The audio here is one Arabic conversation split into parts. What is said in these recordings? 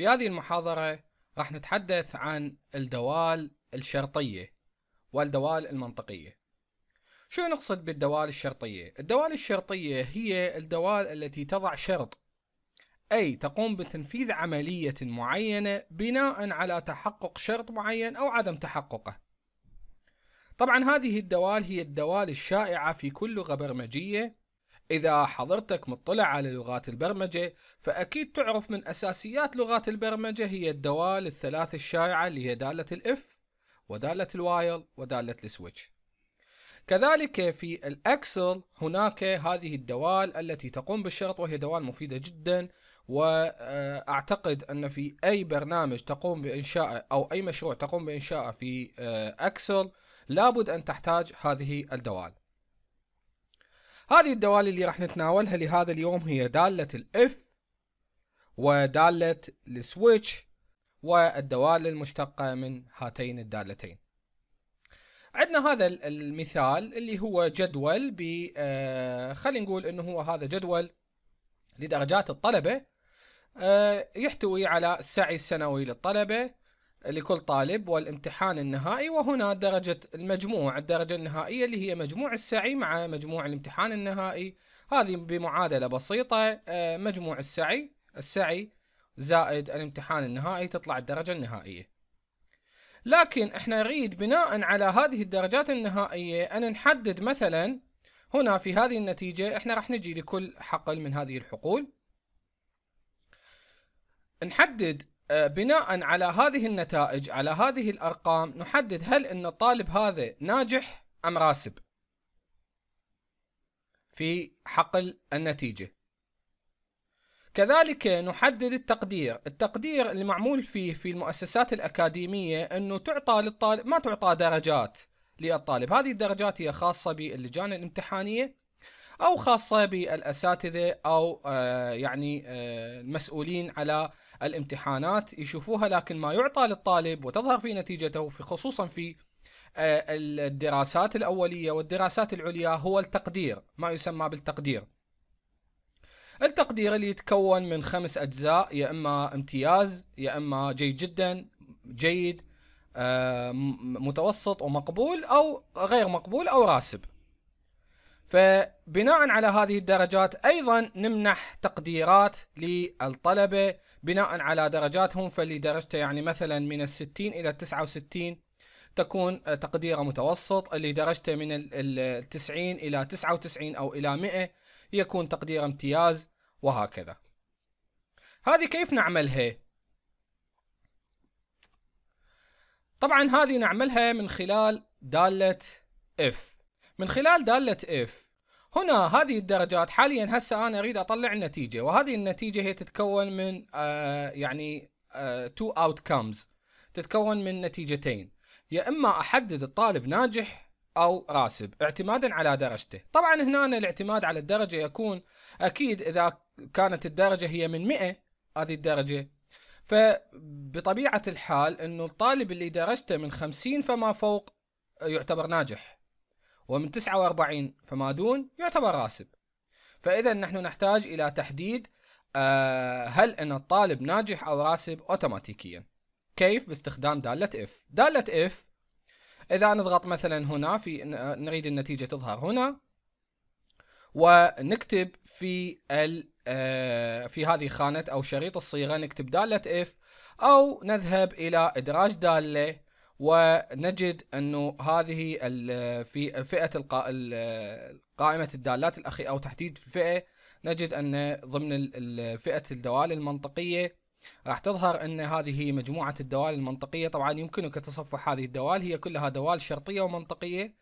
في هذه المحاضرة راح نتحدث عن الدوال الشرطية والدوال المنطقية شو نقصد بالدوال الشرطية؟ الدوال الشرطية هي الدوال التي تضع شرط أي تقوم بتنفيذ عملية معينة بناء على تحقق شرط معين أو عدم تحققه طبعا هذه الدوال هي الدوال الشائعة في كل لغة برمجية إذا حضرتك مطلع على لغات البرمجة فأكيد تعرف من أساسيات لغات البرمجة هي الدوال الثلاث الشائعة اللي هي دالة الإف ودالة الوايل ودالة السويتش كذلك في الأكسل هناك هذه الدوال التي تقوم بالشرط وهي دوال مفيدة جدا وأعتقد أن في أي برنامج تقوم بإنشائه أو أي مشروع تقوم بإنشائه في أكسل آه، لابد أن تحتاج هذه الدوال هذه الدوالي اللي راح نتناولها لهذا اليوم هي دالة الاف ودالة السويتش والدوال المشتقة من هاتين الدالتين عندنا هذا المثال اللي هو جدول ب آه، خلينا نقول انه هو هذا جدول لدرجات الطلبة آه، يحتوي على السعي السنوي للطلبة لكل طالب والامتحان النهائي وهنا درجة المجموع الدرجة النهائية اللي هي مجموع السعي مع مجموع الامتحان النهائي هذه بمعادلة بسيطة آه، مجموع السعي السعي زائد الامتحان النهائي تطلع الدرجة النهائية لكن احنا نريد بناء على هذه الدرجات النهائية ان نحدد مثلا هنا في هذه النتيجة احنا راح نجي لكل حقل من هذه الحقول نحدد آه، بناء على هذه النتائج على هذه الأرقام نحدد هل أن الطالب هذا ناجح أم راسب في حقل النتيجة كذلك نحدد التقدير التقدير المعمول فيه في المؤسسات الأكاديمية أنه تعطى للطالب ما تعطى درجات للطالب هذه الدرجات هي خاصة باللجان الامتحانية او خاصه بالاساتذه او آه، يعني آه، المسؤولين على الامتحانات يشوفوها لكن ما يعطى للطالب وتظهر في نتيجته في خصوصا في آه، الدراسات الاوليه والدراسات العليا هو التقدير ما يسمى بالتقدير التقدير اللي يتكون من خمس اجزاء يا اما امتياز يا اما جيد جدا جيد متوسط ومقبول او غير مقبول او راسب فبناء على هذه الدرجات ايضا نمنح تقديرات للطلبه بناء على درجاتهم فلدرجته يعني مثلا من الستين الى التسعة وستين تكون تقديره متوسط اللي درجته من التسعين الى تسعة وتسعين او الى مئة يكون تقديره امتياز وهكذا هذه كيف نعملها طبعا هذه نعملها من خلال دالة اف من خلال دالة F هنا هذه الدرجات حاليا هسه انا اريد اطلع النتيجة وهذه النتيجة هي تتكون من آه يعني آه two outcomes تتكون من نتيجتين يا اما احدد الطالب ناجح او راسب اعتمادا على درجته طبعا هنا الاعتماد على الدرجة يكون اكيد اذا كانت الدرجة هي من 100 هذه الدرجة فبطبيعة الحال انه الطالب اللي درجته من 50 فما فوق يعتبر ناجح ومن 49 فما دون يعتبر راسب فإذا نحن نحتاج إلى تحديد آه، هل أن الطالب ناجح أو راسب أوتوماتيكيا كيف باستخدام دالة إف دالة إف إذا نضغط مثلا هنا في نريد النتيجة تظهر هنا ونكتب في ال آه، في هذه خانة أو شريط الصيغة نكتب دالة إف أو نذهب إلى إدراج دالة ونجد انه هذه في فئه قائمه الدالات الاخيره او تحديد فئه نجد ان ضمن فئه الدوال المنطقيه راح تظهر ان هذه مجموعه الدوال المنطقيه طبعا يمكنك تصفح هذه الدوال هي كلها دوال شرطيه ومنطقيه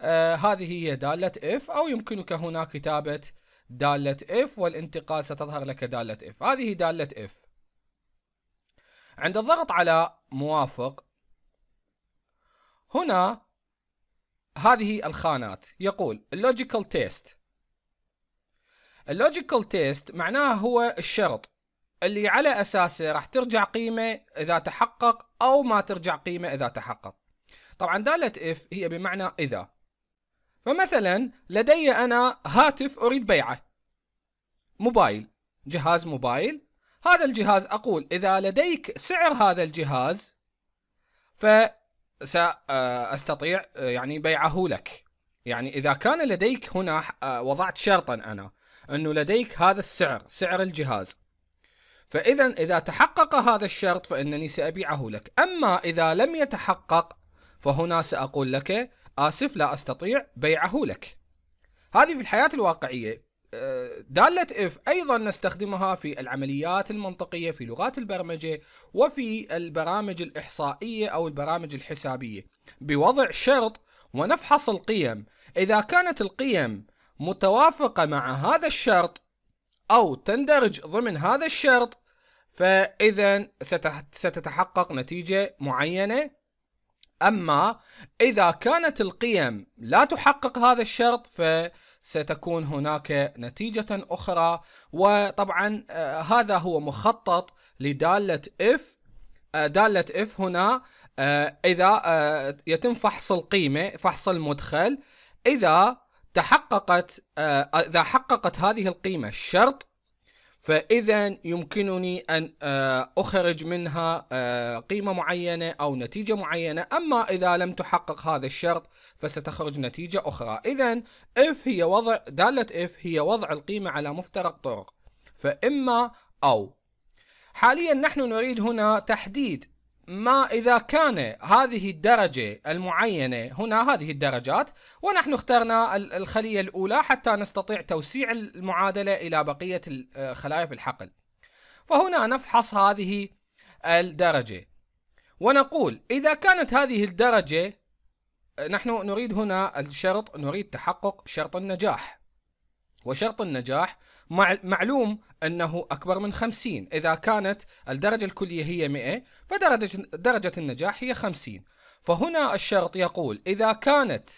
آه هذه هي داله اف او يمكنك هنا كتابه داله اف والانتقال ستظهر لك داله اف هذه داله اف عند الضغط على موافق هنا هذه الخانات يقول logical test logical test معناه هو الشرط اللي على اساسه راح ترجع قيمه اذا تحقق او ما ترجع قيمه اذا تحقق طبعا داله if هي بمعنى اذا فمثلا لدي انا هاتف اريد بيعه موبايل جهاز موبايل هذا الجهاز اقول اذا لديك سعر هذا الجهاز ف ساستطيع يعني بيعه لك يعني اذا كان لديك هنا آه، وضعت شرطا انا انه لديك هذا السعر سعر الجهاز فاذا اذا تحقق هذا الشرط فانني سابيعه لك اما اذا لم يتحقق فهنا ساقول لك اسف لا استطيع بيعه لك هذه في الحياه الواقعيه دالة اف أيضا نستخدمها في العمليات المنطقية في لغات البرمجة وفي البرامج الإحصائية أو البرامج الحسابية بوضع شرط ونفحص القيم إذا كانت القيم متوافقة مع هذا الشرط أو تندرج ضمن هذا الشرط فإذا ستتحقق نتيجة معينة أما إذا كانت القيم لا تحقق هذا الشرط ف ستكون هناك نتيجة أخرى وطبعا آه، هذا هو مخطط لدالة إف آه، دالة إف هنا آه، إذا يتم فحص القيمة فحص المدخل إذا تحققت إذا حققت هذه القيمة الشرط فإذا يمكنني أن آه، أخرج منها آه، قيمة معينة أو نتيجة معينة أما إذا لم تحقق هذا الشرط فستخرج نتيجة أخرى إذا اف هي وضع دالة اف هي وضع القيمة على مفترق طرق فإما أو حاليا نحن نريد هنا تحديد ما إذا كان هذه الدرجة المعينة هنا هذه الدرجات ونحن اخترنا الخلية الأولى حتى نستطيع توسيع المعادلة إلى بقية الخلايا آه، في الحقل فهنا نفحص هذه الدرجة ونقول إذا كانت هذه الدرجة نحن نريد هنا الشرط نريد تحقق شرط النجاح وشرط النجاح معلوم أنه أكبر من 50 إذا كانت الدرجة الكلية هي 100 فدرجة درجة النجاح هي 50 فهنا الشرط يقول إذا كانت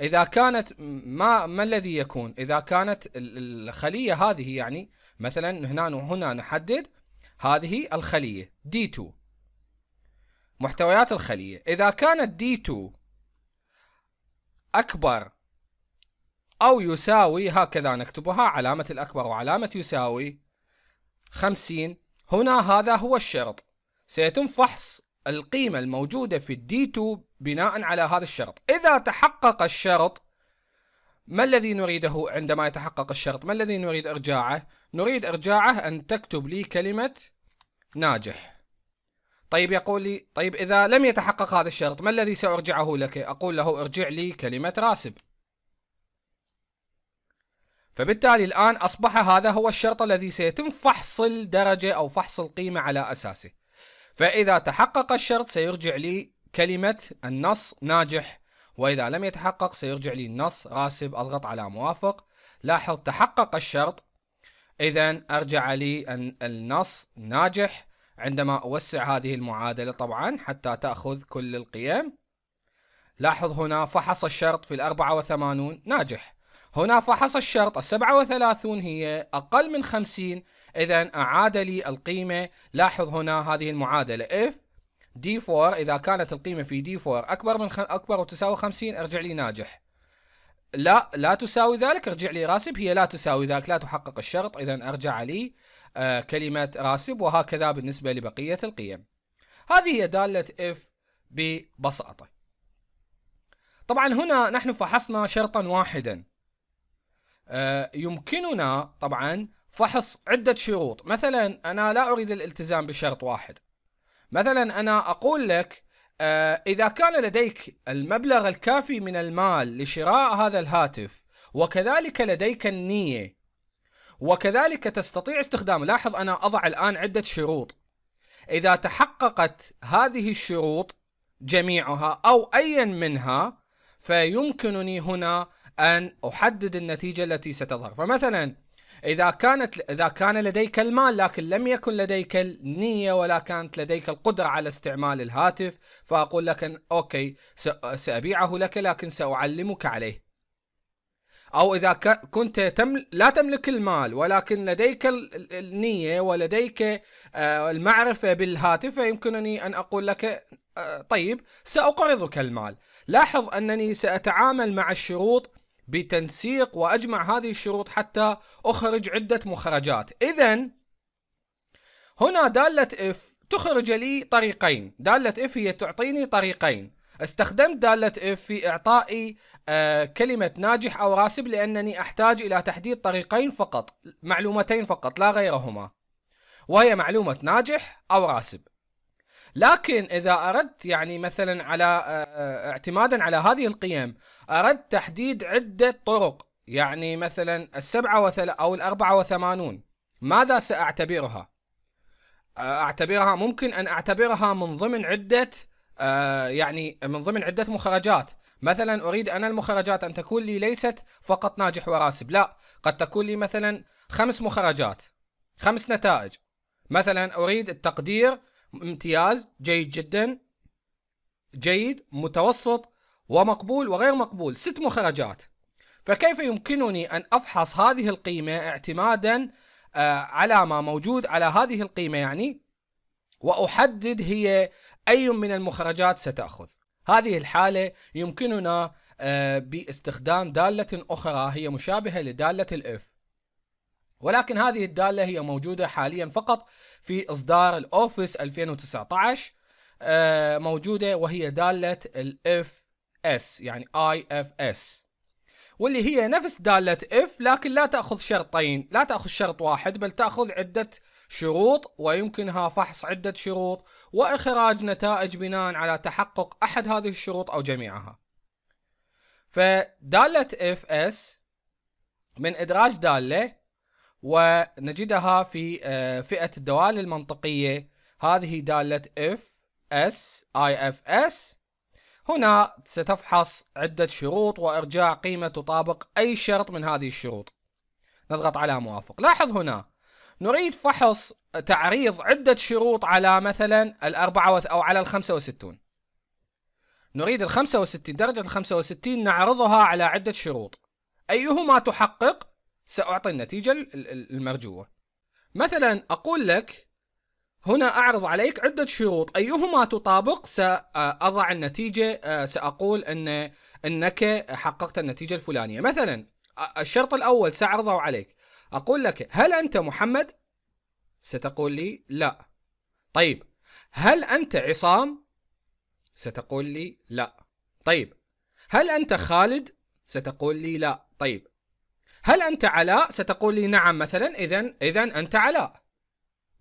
إذا كانت ما ما الذي يكون إذا كانت الخلية هذه يعني مثلا هنا هنا نحدد هذه الخلية D2 محتويات الخلية إذا كانت D2 أكبر أو يساوي هكذا نكتبها علامة الأكبر وعلامة يساوي خمسين هنا هذا هو الشرط سيتم فحص القيمة الموجودة في الدي 2 بناء على هذا الشرط إذا تحقق الشرط ما الذي نريده عندما يتحقق الشرط ما الذي نريد إرجاعه نريد إرجاعه أن تكتب لي كلمة ناجح طيب يقول لي طيب إذا لم يتحقق هذا الشرط ما الذي سأرجعه لك أقول له ارجع لي كلمة راسب فبالتالي الآن أصبح هذا هو الشرط الذي سيتم فحص الدرجة أو فحص القيمة على أساسه فإذا تحقق الشرط سيرجع لي كلمة النص ناجح وإذا لم يتحقق سيرجع لي النص راسب أضغط على موافق لاحظ تحقق الشرط إذا أرجع لي النص ناجح عندما أوسع هذه المعادلة طبعا حتى تأخذ كل القيم لاحظ هنا فحص الشرط في الأربعة وثمانون ناجح هنا فحص الشرط السبعة وثلاثون هي أقل من خمسين إذا أعاد لي القيمة لاحظ هنا هذه المعادلة if d4 إذا كانت القيمة في d4 أكبر من خ... أكبر وتساوي 50 ارجع لي ناجح لا لا تساوي ذلك ارجع لي راسب هي لا تساوي ذلك لا تحقق الشرط إذا أرجع لي آه كلمة راسب وهكذا بالنسبة لبقية القيم هذه هي دالة if ببساطة طبعا هنا نحن فحصنا شرطا واحدا آه، يمكننا طبعا فحص عدة شروط مثلا أنا لا أريد الالتزام بشرط واحد مثلا أنا أقول لك آه، إذا كان لديك المبلغ الكافي من المال لشراء هذا الهاتف وكذلك لديك النية وكذلك تستطيع استخدامه لاحظ أنا أضع الآن عدة شروط إذا تحققت هذه الشروط جميعها أو أيا منها فيمكنني هنا أن أحدد النتيجة التي ستظهر فمثلا إذا كانت إذا كان لديك المال لكن لم يكن لديك النية ولا كانت لديك القدرة على استعمال الهاتف فأقول لك أن أوكي سأبيعه لك لكن سأعلمك عليه أو إذا كنت لا تملك المال ولكن لديك النية ولديك آه، المعرفة بالهاتف فيمكنني أن أقول لك طيب سأقرضك المال لاحظ أنني سأتعامل مع الشروط بتنسيق وأجمع هذه الشروط حتى أخرج عدة مخرجات إذا هنا دالة إف تخرج لي طريقين دالة إف هي تعطيني طريقين استخدمت دالة إف في إعطائي آه، كلمة ناجح أو راسب لأنني أحتاج إلى تحديد طريقين فقط معلومتين فقط لا غيرهما وهي معلومة ناجح أو راسب لكن اذا اردت يعني مثلا على آه، آه، اعتمادا على هذه القيم اردت تحديد عده طرق يعني مثلا السبعة وثل او الاربعة وثمانون ماذا ساعتبرها؟ آه، اعتبرها ممكن ان اعتبرها من ضمن عده يعني من ضمن عده مخرجات مثلا اريد انا المخرجات ان تكون لي ليست فقط ناجح وراسب لا قد تكون لي مثلا خمس مخرجات خمس نتائج مثلا اريد التقدير امتياز جيد جدا جيد متوسط ومقبول وغير مقبول ست مخرجات فكيف يمكنني أن أفحص هذه القيمة اعتمادا آه، على ما موجود على هذه القيمة يعني وأحدد هي أي من المخرجات ستأخذ هذه الحالة يمكننا آه، باستخدام دالة أخرى هي مشابهة لدالة الإف ولكن هذه الدالة هي موجودة حاليا فقط في إصدار الأوفيس 2019 آه، موجودة وهي دالة الاف اس يعني اي اف اس واللي هي نفس دالة اف لكن لا تأخذ شرطين لا تأخذ شرط واحد بل تأخذ عدة شروط ويمكنها فحص عدة شروط وإخراج نتائج بناء على تحقق أحد هذه الشروط أو جميعها فدالة اف اس من إدراج دالة ونجدها في آه، فئة الدوال المنطقية هذه دالة F S I F S هنا ستفحص عدة شروط وإرجاع قيمة تطابق أي شرط من هذه الشروط نضغط على موافق لاحظ هنا نريد فحص تعريض عدة شروط على مثلا الأربعة أو على الخمسة وستون نريد الخمسة وستين درجة الخمسة وستين نعرضها على عدة شروط أيهما تحقق سأعطي النتيجة المرجوة مثلا أقول لك هنا أعرض عليك عدة شروط أيهما تطابق سأضع النتيجة آه، سأقول أن أنك حققت النتيجة الفلانية مثلا الشرط الأول سأعرضه عليك أقول لك هل أنت محمد؟ ستقول لي لا طيب هل أنت عصام؟ ستقول لي لا طيب هل أنت خالد؟ ستقول لي لا طيب هل أنت علاء؟ ستقول لي نعم مثلا إذا إذا أنت علاء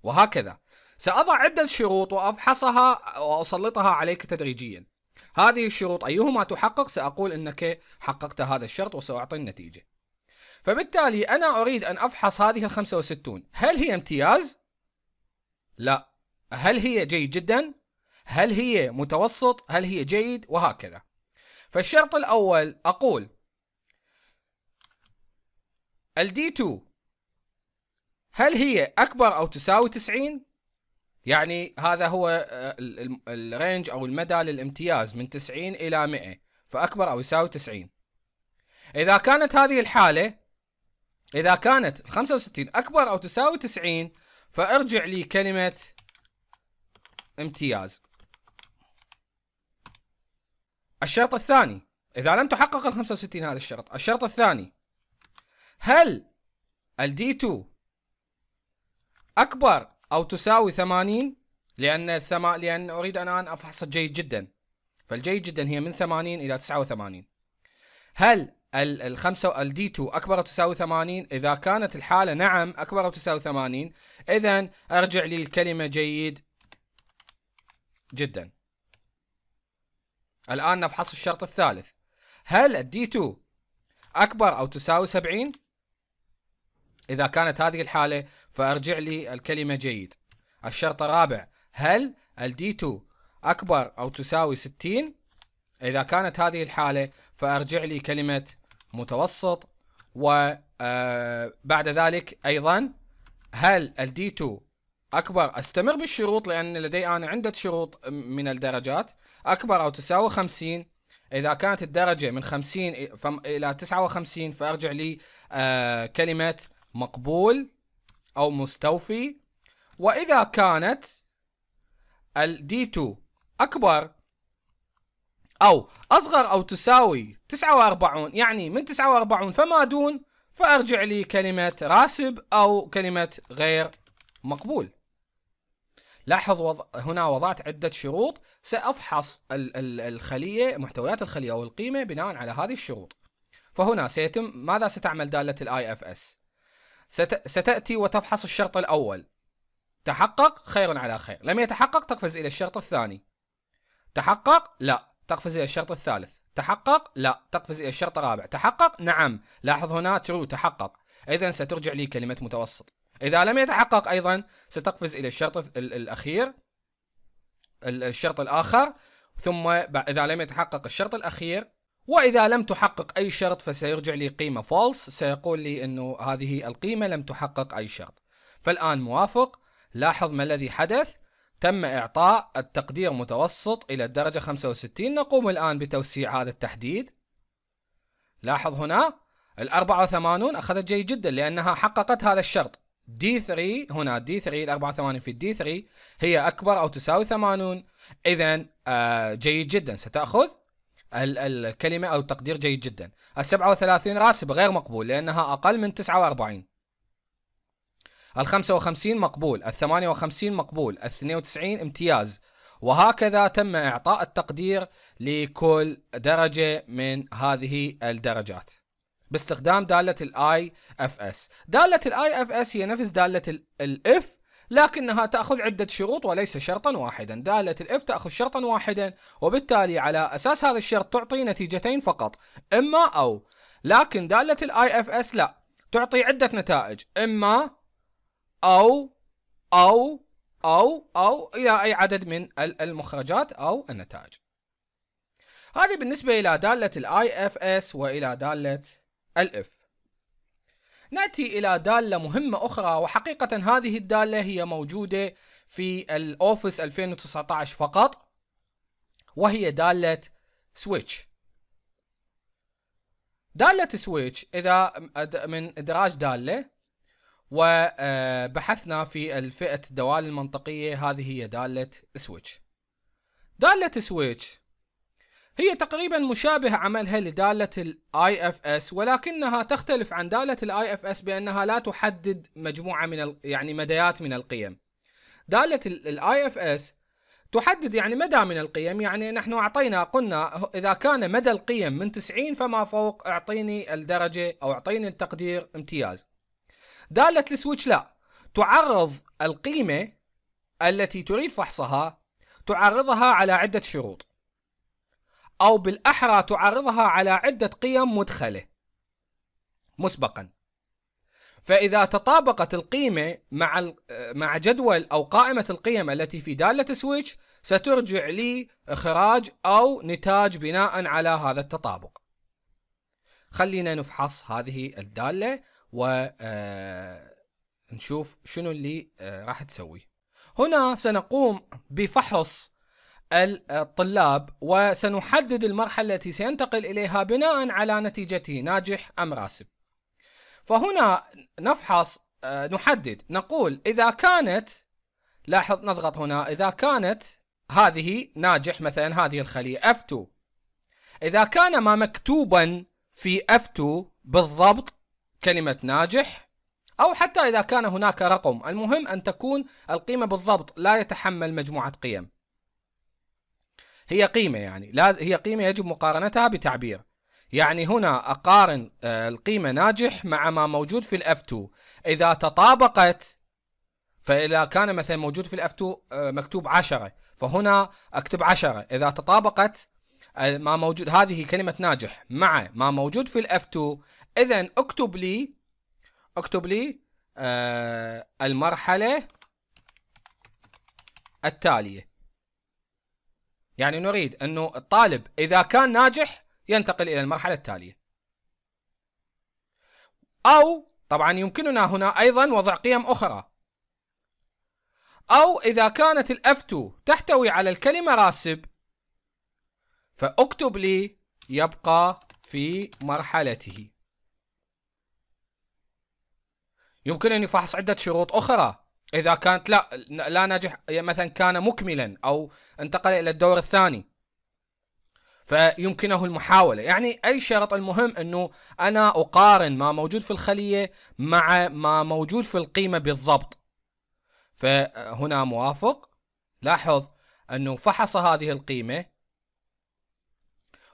وهكذا سأضع عدة شروط وأفحصها وأسلطها عليك تدريجيا هذه الشروط أيهما تحقق سأقول أنك حققت هذا الشرط وسأعطي النتيجة فبالتالي أنا أريد أن أفحص هذه ال 65 هل هي امتياز؟ لا هل هي جيد جدا؟ هل هي متوسط؟ هل هي جيد؟ وهكذا فالشرط الأول أقول d 2 هل هي أكبر أو تساوي 90 يعني هذا هو آه، الرينج أو المدى للامتياز من 90 إلى 100 فأكبر أو يساوي 90 إذا كانت هذه الحالة إذا كانت 65 أكبر أو تساوي 90 فارجع لي كلمة امتياز الشرط الثاني إذا لم تحقق ال 65 هذا الشرط الشرط الثاني هل الدي 2 أكبر أو تساوي 80 لأن الثم... لأن أريد أنا أن أنا أفحصها جيد جدا فالجيد جدا هي من 80 إلى 89 هل الخمسة الدي 2 أكبر أو تساوي 80 إذا كانت الحالة نعم أكبر أو تساوي 80 إذا أرجع لي الكلمة جيد جدا الآن نفحص الشرط الثالث هل الدي 2 أكبر أو تساوي 70 إذا كانت هذه الحالة فأرجع لي الكلمة جيد الشرط الرابع هل ال D2 أكبر أو تساوي 60 إذا كانت هذه الحالة فأرجع لي كلمة متوسط وبعد آه، ذلك أيضا هل ال D2 أكبر أستمر بالشروط لأن لدي أنا عدة شروط من الدرجات أكبر أو تساوي 50 إذا كانت الدرجة من 50 إلى 59 فأرجع لي آه، كلمة مقبول أو مستوفي وإذا كانت ال D2 أكبر أو أصغر أو تساوي 49 يعني من 49 فما دون فأرجع لي كلمة راسب أو كلمة غير مقبول لاحظ وض... هنا وضعت عدة شروط سأفحص ال... ال... الخلية محتويات الخلية أو القيمة بناء على هذه الشروط فهنا سيتم ماذا ستعمل دالة الـ IFS ست... ستأتي وتفحص الشرط الأول تحقق خير على خير لم يتحقق تقفز إلى الشرط الثاني تحقق لا تقفز إلى الشرط الثالث تحقق لا تقفز إلى الشرط الرابع تحقق نعم لاحظ هنا ترو تحقق إذا سترجع لي كلمة متوسط إذا لم يتحقق أيضا ستقفز إلى الشرط ال... الأخير الشرط الآخر ثم إذا لم يتحقق الشرط الأخير واذا لم تحقق اي شرط فسيرجع لي قيمه فولس سيقول لي انه هذه القيمه لم تحقق اي شرط فالان موافق لاحظ ما الذي حدث تم إعطاء التقدير متوسط إلى الدرجة 65 نقوم الآن بتوسيع هذا التحديد لاحظ هنا ال 84 أخذت جيد جدا لأنها حققت هذا الشرط D3 هنا D3 ال 84 في D3 هي أكبر أو تساوي 80 إذا آه، جيد جدا ستأخذ الكلمة أو التقدير جيد جدا السبعة وثلاثين راسب غير مقبول لأنها أقل من تسعة وأربعين الخمسة وخمسين مقبول الثمانية وخمسين مقبول الثنين وتسعين امتياز وهكذا تم إعطاء التقدير لكل درجة من هذه الدرجات باستخدام دالة الاي اف اس دالة الاي اف اس هي نفس دالة الاف لكنها تأخذ عدة شروط وليس شرطا واحدا دالة الاف تأخذ شرطا واحدا وبالتالي على أساس هذا الشرط تعطي نتيجتين فقط إما أو لكن دالة الاي اف اس لا تعطي عدة نتائج إما أو أو أو أو إلى أي عدد من المخرجات أو النتائج هذه بالنسبة إلى دالة الاي اف اس وإلى دالة الاف نأتي إلى دالة مهمة أخرى وحقيقة هذه الدالة هي موجودة في الأوفيس 2019 فقط وهي دالة سويتش دالة سويتش إذا من إدراج دالة وبحثنا آه، في الفئة الدوال المنطقية هذه هي دالة سويتش دالة سويتش هي تقريبا مشابه عملها لدالة الاي اف اس ولكنها تختلف عن دالة الاي اف اس بانها لا تحدد مجموعة من يعني مديات من القيم. دالة الاي اف اس تحدد يعني مدى من القيم يعني نحن اعطينا قلنا اذا كان مدى القيم من 90 فما فوق اعطيني الدرجة او اعطيني التقدير امتياز. دالة السويتش لا تعرض القيمة التي تريد فحصها تعرضها على عدة شروط. أو بالأحرى تعرضها على عدة قيم مدخلة مسبقا فإذا تطابقت القيمة مع مع جدول أو قائمة القيم التي في دالة سويتش سترجع لي إخراج أو نتاج بناء على هذا التطابق خلينا نفحص هذه الدالة ونشوف آه، شنو اللي آه، راح تسوي هنا سنقوم بفحص الطلاب وسنحدد المرحلة التي سينتقل إليها بناء على نتيجته ناجح أم راسب فهنا نفحص آه، نحدد نقول إذا كانت لاحظ نضغط هنا إذا كانت هذه ناجح مثلا هذه الخلية F2 إذا كان ما مكتوبا في F2 بالضبط كلمة ناجح أو حتى إذا كان هناك رقم المهم أن تكون القيمة بالضبط لا يتحمل مجموعة قيم هي قيمة يعني لاز هي قيمة يجب مقارنتها بتعبير يعني هنا أقارن آه، القيمة ناجح مع ما موجود في الاف 2 إذا تطابقت فإذا كان مثلا موجود في الاف 2 آه، مكتوب 10 فهنا أكتب 10 إذا تطابقت آه، ما موجود هذه كلمة ناجح مع ما موجود في الاف 2 إذا اكتب لي اكتب لي المرحلة التالية يعني نريد أنه الطالب إذا كان ناجح ينتقل إلى المرحلة التالية أو طبعا يمكننا هنا أيضا وضع قيم أخرى أو إذا كانت الاف2 تحتوي على الكلمة راسب فأكتب لي يبقى في مرحلته يمكن أن يفحص عدة شروط أخرى اذا كانت لا لا نجح مثلا كان مكملا او انتقل الى الدور الثاني فيمكنه المحاوله يعني اي شرط المهم انه انا اقارن ما موجود في الخليه مع ما موجود في القيمه بالضبط فهنا موافق لاحظ انه فحص هذه القيمه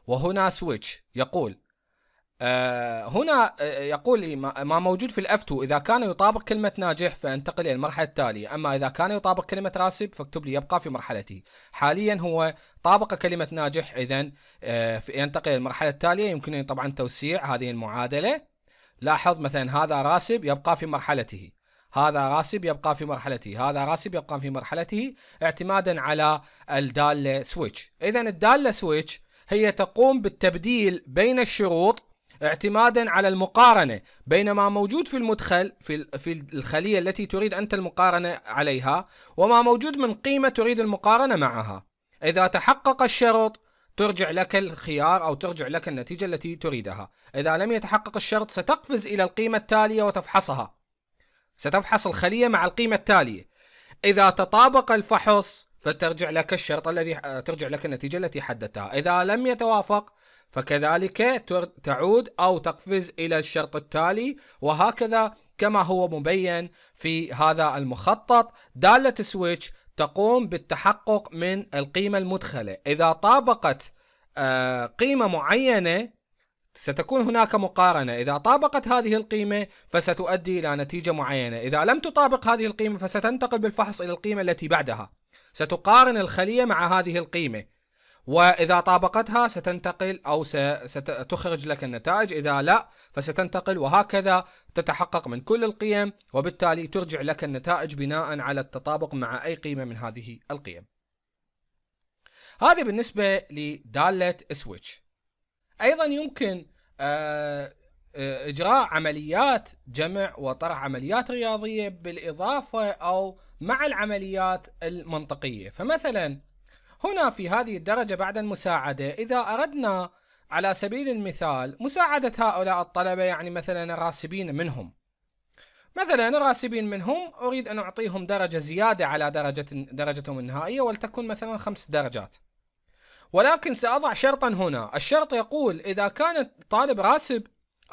وهنا سويتش يقول آه، هنا آه، يقول إيه، ما موجود في الأف2 إذا كان يطابق كلمة ناجح فانتقل إلى المرحلة التالية أما إذا كان يطابق كلمة راسب فاكتب لي يبقى في مرحلتي حاليا هو طابق كلمة ناجح إذا آه، ينتقل إلى المرحلة التالية يمكنني طبعا توسيع هذه المعادلة لاحظ مثلا هذا راسب يبقى في مرحلته هذا راسب يبقى في مرحلته هذا راسب يبقى في مرحلته اعتمادا على الدالة سويتش إذا الدالة سويتش هي تقوم بالتبديل بين الشروط اعتمادا على المقارنة بين ما موجود في المدخل في في الخلية التي تريد أنت المقارنة عليها وما موجود من قيمة تريد المقارنة معها إذا تحقق الشرط ترجع لك الخيار أو ترجع لك النتيجة التي تريدها إذا لم يتحقق الشرط ستقفز إلى القيمة التالية وتفحصها ستفحص الخلية مع القيمة التالية إذا تطابق الفحص فترجع لك الشرط الذي ترجع لك النتيجة التي حددتها إذا لم يتوافق فكذلك تعود أو تقفز إلى الشرط التالي وهكذا كما هو مبين في هذا المخطط دالة سويتش تقوم بالتحقق من القيمة المدخلة إذا طابقت آه، قيمة معينة ستكون هناك مقارنة إذا طابقت هذه القيمة فستؤدي إلى نتيجة معينة إذا لم تطابق هذه القيمة فستنتقل بالفحص إلى القيمة التي بعدها ستقارن الخلية مع هذه القيمة واذا طابقتها ستنتقل او ستخرج لك النتائج اذا لا فستنتقل وهكذا تتحقق من كل القيم وبالتالي ترجع لك النتائج بناء على التطابق مع اي قيمه من هذه القيم هذا بالنسبه لداله سويتش ايضا يمكن آه، آه، اجراء عمليات جمع وطرح عمليات رياضيه بالاضافه او مع العمليات المنطقيه فمثلا هنا في هذه الدرجة بعد المساعدة إذا أردنا على سبيل المثال مساعدة هؤلاء الطلبة يعني مثلا الراسبين منهم مثلا الراسبين منهم أريد أن أعطيهم درجة زيادة على درجة درجتهم النهائية ولتكن مثلا خمس درجات ولكن سأضع شرطا هنا الشرط يقول إذا كان الطالب راسب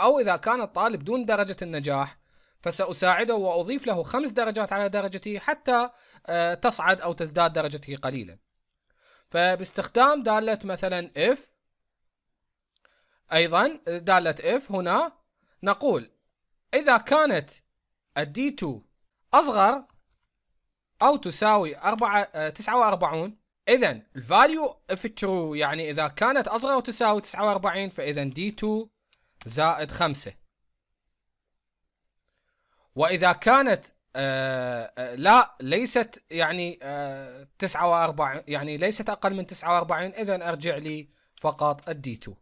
أو إذا كان الطالب دون درجة النجاح فسأساعده وأضيف له خمس درجات على درجته حتى آه، تصعد أو تزداد درجته قليلا فباستخدام دالة مثلا if أيضا دالة if هنا نقول إذا كانت d 2 أصغر أو تساوي 49 آه، إذا value if true يعني إذا كانت أصغر أو تساوي 49 فإذا d 2 زائد 5 وإذا كانت آه، آه، لا ليست يعني آه 49 يعني ليست اقل من 49 اذا ارجع لي فقط الدي 2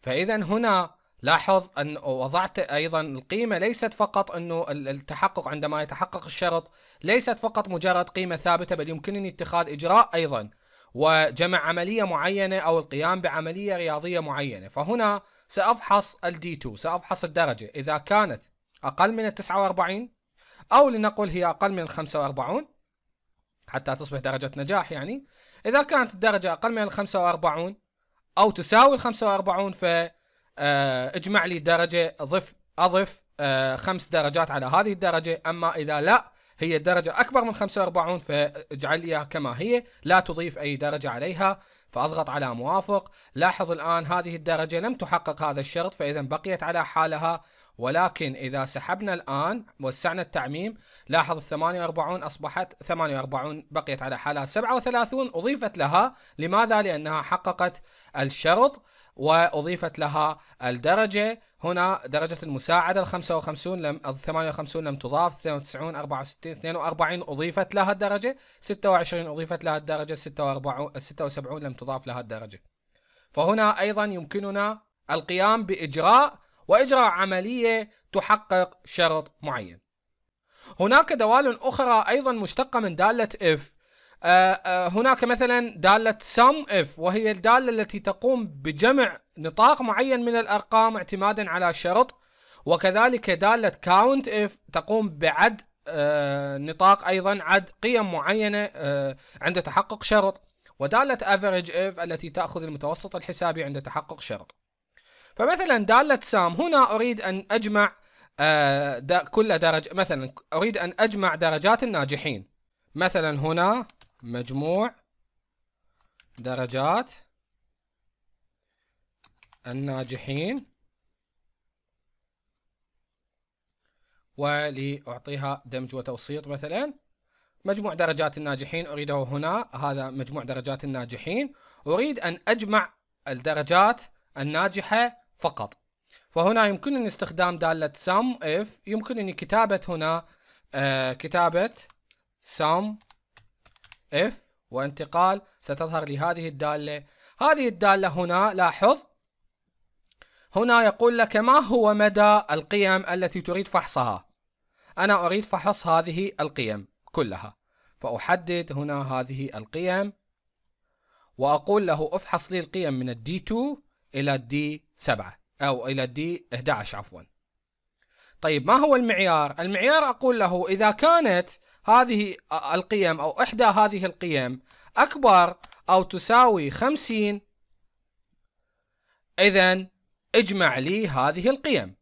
فاذا هنا لاحظ ان وضعت ايضا القيمه ليست فقط انه التحقق عندما يتحقق الشرط ليست فقط مجرد قيمه ثابته بل يمكنني اتخاذ اجراء ايضا وجمع عمليه معينه او القيام بعمليه رياضيه معينه فهنا سافحص الدي 2 سافحص الدرجه اذا كانت اقل من ال 49 أو لنقل هي أقل من 45 حتى تصبح درجة نجاح يعني إذا كانت الدرجة أقل من 45 أو تساوي 45 ف آه، اجمع لي درجة ضف أضف آه، خمس درجات على هذه الدرجة أما إذا لا هي الدرجة أكبر من 45 فاجعل لي كما هي لا تضيف أي درجة عليها فأضغط على موافق لاحظ الآن هذه الدرجة لم تحقق هذا الشرط فإذا بقيت على حالها ولكن إذا سحبنا الآن وسعنا التعميم لاحظ ال 48 أصبحت 48 بقيت على حالها 37 أضيفت لها لماذا؟ لأنها حققت الشرط وأضيفت لها الدرجة هنا درجة المساعدة ال 55 لم ال 58 لم تضاف 92 64 42 أضيفت لها الدرجة 26 أضيفت لها الدرجة 46 76 لم تضاف لها الدرجة فهنا أيضا يمكننا القيام بإجراء وإجراء عملية تحقق شرط معين هناك دوال أخرى أيضا مشتقة من دالة if آه، آه، هناك مثلا دالة sum if وهي الدالة التي تقوم بجمع نطاق معين من الأرقام اعتمادا على شرط وكذلك دالة count if تقوم بعد آه، نطاق أيضا عد قيم معينة عند تحقق شرط ودالة average if التي تأخذ المتوسط الحسابي عند تحقق شرط فمثلا دالة سام هنا أريد أن أجمع آه، كل درجة مثلا أريد أن أجمع درجات الناجحين مثلا هنا مجموع درجات الناجحين ولأعطيها دمج وتوسيط مثلا مجموع درجات الناجحين أريده هنا هذا مجموع درجات الناجحين أريد أن أجمع الدرجات الناجحة فقط فهنا يمكنني استخدام دالة sum if يمكنني كتابة هنا آه كتابة sum if وانتقال ستظهر لي هذه الدالة هذه الدالة هنا لاحظ هنا يقول لك ما هو مدى القيم التي تريد فحصها أنا أريد فحص هذه القيم كلها فأحدد هنا هذه القيم وأقول له افحص لي القيم من d 2 إلى D3 7 أو إلى الدي 11 عفوا طيب ما هو المعيار؟ المعيار أقول له إذا كانت هذه القيم أو إحدى هذه القيم أكبر أو تساوي 50 إذا اجمع لي هذه القيم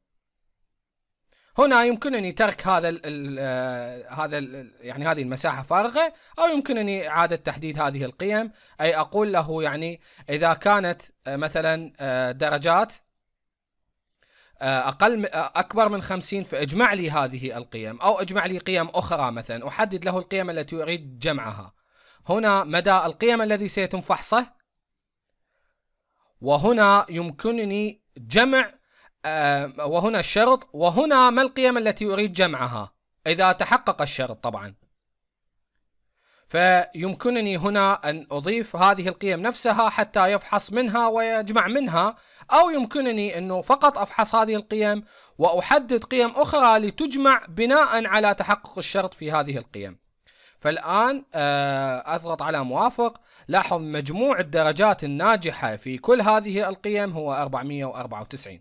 هنا يمكنني ترك هذا الـ الـ آه، هذا الـ يعني هذه المساحه فارغه او يمكنني اعاده تحديد هذه القيم اي اقول له يعني اذا كانت آه، مثلا آه، درجات اقل اكبر من 50 فاجمع لي هذه القيم او اجمع لي قيم اخرى مثلا احدد له القيم التي اريد جمعها هنا مدى القيم الذي سيتم فحصه وهنا يمكنني جمع آه، وهنا الشرط وهنا ما القيم التي أريد جمعها إذا تحقق الشرط طبعا فيمكنني هنا أن أضيف هذه القيم نفسها حتى يفحص منها ويجمع منها أو يمكنني أنه فقط أفحص هذه القيم وأحدد قيم أخرى لتجمع بناء على تحقق الشرط في هذه القيم فالآن آه، أضغط على موافق لاحظ مجموع الدرجات الناجحة في كل هذه القيم هو 494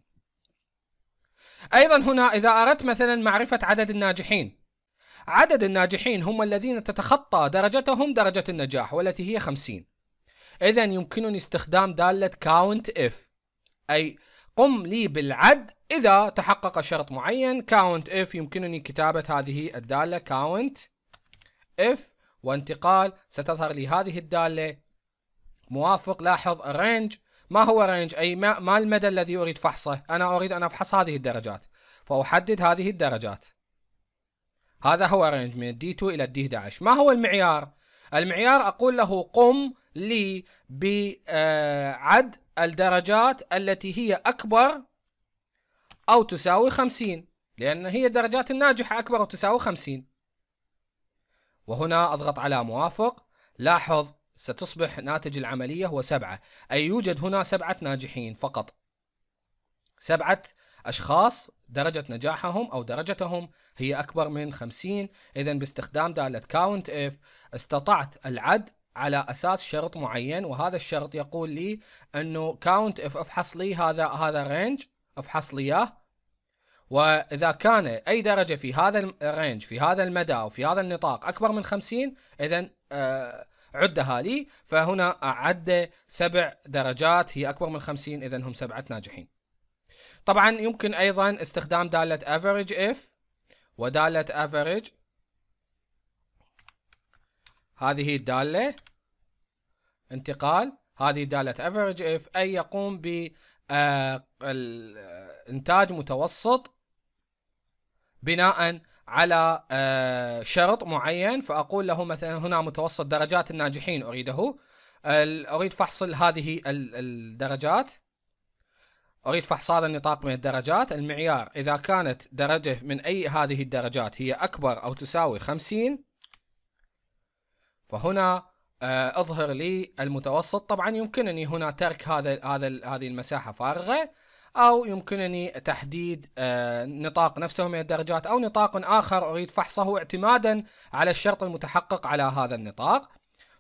أيضا هنا إذا أردت مثلا معرفة عدد الناجحين عدد الناجحين هم الذين تتخطى درجتهم درجة النجاح والتي هي 50 إذا يمكنني استخدام دالة count if أي قم لي بالعد إذا تحقق شرط معين count if يمكنني كتابة هذه الدالة count if وانتقال ستظهر لي هذه الدالة موافق لاحظ range ما هو رينج أي ما, ما المدى الذي أريد فحصه أنا أريد أن أفحص هذه الدرجات فأحدد هذه الدرجات هذا هو رينج من الدي 2 إلى الدي 11 ما هو المعيار المعيار أقول له قم لي بعد آه، الدرجات التي هي أكبر أو تساوي 50 لأن هي الدرجات الناجحة أكبر أو تساوي 50 وهنا أضغط على موافق لاحظ ستصبح ناتج العملية هو سبعة أي يوجد هنا سبعة ناجحين فقط سبعة أشخاص درجة نجاحهم أو درجتهم هي أكبر من 50 إذا باستخدام دالة كاونت إف استطعت العد على أساس شرط معين وهذا الشرط يقول لي أنه كاونت إف افحص لي هذا هذا range افحص لي إياه وإذا كان أي درجة في هذا الرينج في هذا المدى أو في هذا النطاق أكبر من 50 إذا آه عدها لي فهنا أعد سبع درجات هي أكبر من 50 إذا هم سبعة ناجحين طبعا يمكن أيضا استخدام دالة average if ودالة average هذه الدالة انتقال هذه دالة average if أي يقوم بإنتاج آه، آه، متوسط بناء على آه، شرط معين فأقول له مثلا هنا متوسط درجات الناجحين أريده أريد فحص هذه الدرجات أريد فحص هذا النطاق من الدرجات المعيار إذا كانت درجة من أي هذه الدرجات هي أكبر أو تساوي 50 فهنا آه، أظهر لي المتوسط طبعا يمكنني هنا ترك هذا هذا هذه المساحة فارغة أو يمكنني تحديد آه، نطاق نفسه من الدرجات أو نطاق آخر أريد فحصه اعتمادا على الشرط المتحقق على هذا النطاق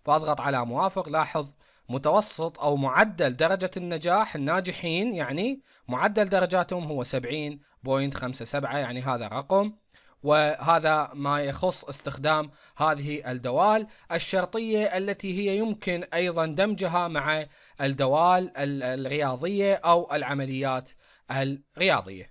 فأضغط على موافق لاحظ متوسط أو معدل درجة النجاح الناجحين يعني معدل درجاتهم هو 70.57 يعني هذا رقم وهذا ما يخص استخدام هذه الدوال الشرطية التي هي يمكن أيضا دمجها مع الدوال الرياضية أو العمليات الرياضية